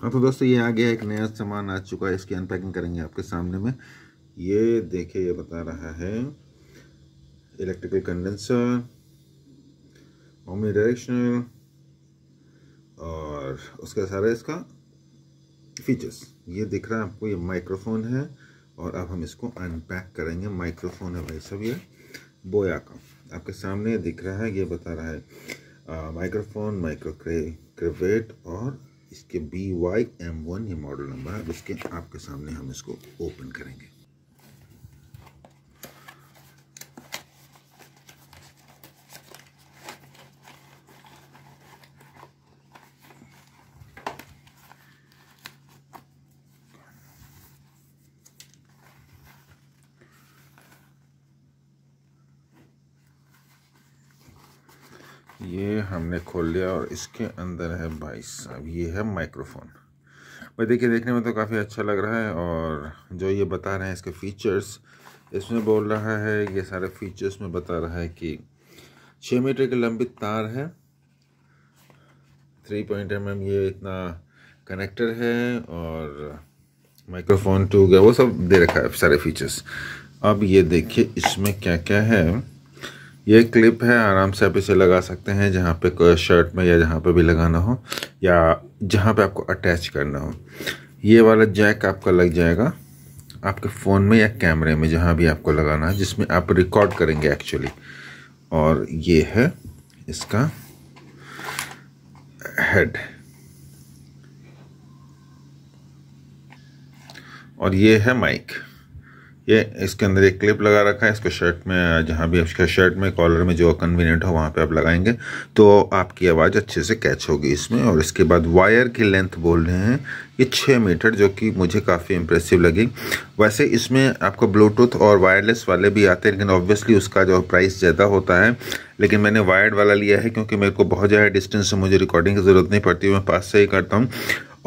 हाँ तो दोस्तों ये आ गया एक नया सामान आ चुका है इसकी अनपैकिंग करेंगे आपके सामने में ये देखिए ये बता रहा है इलेक्ट्रिकल कंडेंसर ओमनी डायरेक्शनल और उसका सारा इसका फीचर्स ये दिख रहा है आपको ये माइक्रोफोन है और अब हम इसको अनपैक करेंगे माइक्रोफोन है भाई सब ये बोया का आपके सामने दिख रहा है ये बता रहा है माइक्रोफोन माइक्रो क्रेवेट और इसके बी वाई एम वन ये मॉडल नंबर है इसके आपके सामने हम इसको ओपन करेंगे ये हमने खोल लिया और इसके अंदर है भाई साहब ये है माइक्रोफोन भाई देखिए देखने में तो काफ़ी अच्छा लग रहा है और जो ये बता रहे हैं इसके फीचर्स इसमें बोल रहा है ये सारे फीचर्स में बता रहा है कि छः मीटर की लंबी तार है थ्री पॉइंट एम एम ये इतना कनेक्टर है और माइक्रोफोन टू गया वो सब दे रखा है सारे फीचर्स अब ये देखिए इसमें क्या क्या है ये क्लिप है आराम से आप इसे लगा सकते हैं जहाँ पे शर्ट में या जहाँ पे भी लगाना हो या जहाँ पे आपको अटैच करना हो ये वाला जैक आपका लग जाएगा आपके फ़ोन में या कैमरे में जहाँ भी आपको लगाना है जिसमें आप रिकॉर्ड करेंगे एक्चुअली और ये है इसका हेड और ये है माइक ये इसके अंदर एक क्लिप लगा रखा है इसको शर्ट में जहाँ भी आपके शर्ट में कॉलर में जो कन्वीनियंट हो वहाँ पे आप लगाएंगे तो आपकी आवाज़ अच्छे से कैच होगी इसमें और इसके बाद वायर की लेंथ बोल रहे हैं ये छः मीटर जो कि मुझे काफ़ी इंप्रेसिव लगी वैसे इसमें आपको ब्लूटूथ और वायरलेस वाले भी आते हैं लेकिन ऑब्वियसली उसका जो प्राइस ज़्यादा होता है लेकिन मैंने वायर्ड वाला लिया है क्योंकि मेरे को बहुत ज़्यादा डिस्टेंस से मुझे रिकॉर्डिंग की ज़रूरत नहीं पड़ती मैं पास से ही करता हूँ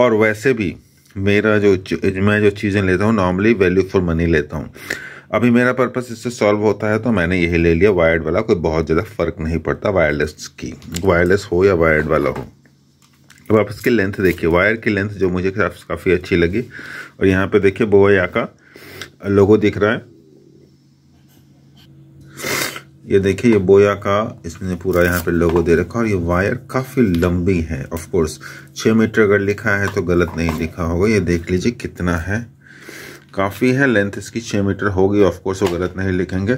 और वैसे भी मेरा जो मैं जो चीज़ें लेता हूँ नॉर्मली वैल्यू फॉर मनी लेता हूँ अभी मेरा पर्पस इससे सॉल्व होता है तो मैंने यही ले लिया वायर्ड वाला कोई बहुत ज़्यादा फ़र्क नहीं पड़ता वायरलेस की वायरलेस हो या वायर्ड वाला हो अब आप इसकी लेंथ देखिए वायर की लेंथ जो मुझे काफ़ी अच्छी लगी और यहाँ पे देखिए बोया का लोगो दिख रहा है ये देखिए ये बोया का इसने पूरा यहाँ पे लोगो दे रखा और ये वायर काफ़ी लंबी है ऑफ कोर्स छः मीटर अगर लिखा है तो गलत नहीं लिखा होगा ये देख लीजिए कितना है काफ़ी है लेंथ इसकी छ मीटर होगी ऑफ कोर्स वो गलत नहीं लिखेंगे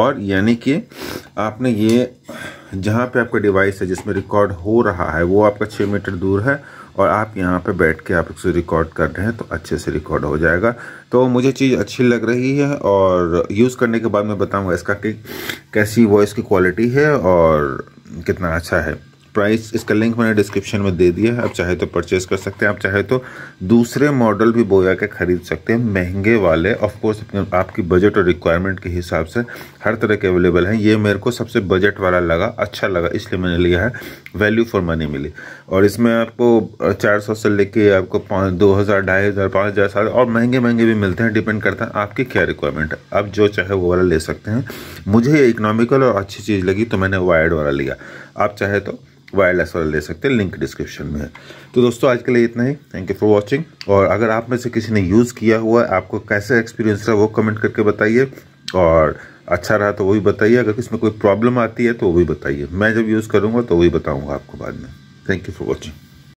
और यानी कि आपने ये जहाँ पे आपका डिवाइस है जिसमें रिकॉर्ड हो रहा है वो आपका छः मीटर दूर है और आप यहाँ पे बैठ के आप इसको रिकॉर्ड कर रहे हैं तो अच्छे से रिकॉर्ड हो जाएगा तो मुझे चीज़ अच्छी लग रही है और यूज़ करने के बाद मैं बताऊँगा इसका कि कैसी वॉइस की क्वालिटी है और कितना अच्छा है प्राइस इसका लिंक मैंने डिस्क्रिप्शन में दे दिया है आप चाहे तो परचेस कर सकते हैं आप चाहे तो दूसरे मॉडल भी बोया के ख़रीद सकते हैं महंगे वाले ऑफकोर्स अपने आपकी बजट और रिक्वायरमेंट के हिसाब से हर तरह के अवेलेबल हैं ये मेरे को सबसे बजट वाला लगा अच्छा लगा इसलिए मैंने लिया है वैल्यू फॉर मनी मिली और इसमें आपको चार सौ से लेके आपको पाँच दो हज़ार ढाई हज़ार पाँच हज़ार और महंगे महंगे भी मिलते हैं डिपेंड करता है आपकी क्या रिक्वायरमेंट है आप जो चाहे वो वाला ले सकते हैं मुझे इकोनॉमिकल और अच्छी चीज़ लगी तो मैंने वायर्ड वाला लिया आप चाहे तो वायरलेस वाला ले सकते हैं लिंक डिस्क्रिप्शन में है तो दोस्तों आज के लिए इतना ही थैंक यू फॉर वॉचिंग और अगर आप में से किसी ने यूज़ किया हुआ है आपको कैसा एक्सपीरियंस रहा वो कमेंट करके बताइए और अच्छा रहा तो वो भी बताइए अगर में कोई प्रॉब्लम आती है तो वो भी बताइए मैं जब यूज़ करूँगा तो वही बताऊँगा आपको बाद में थैंक यू फॉर वॉचिंग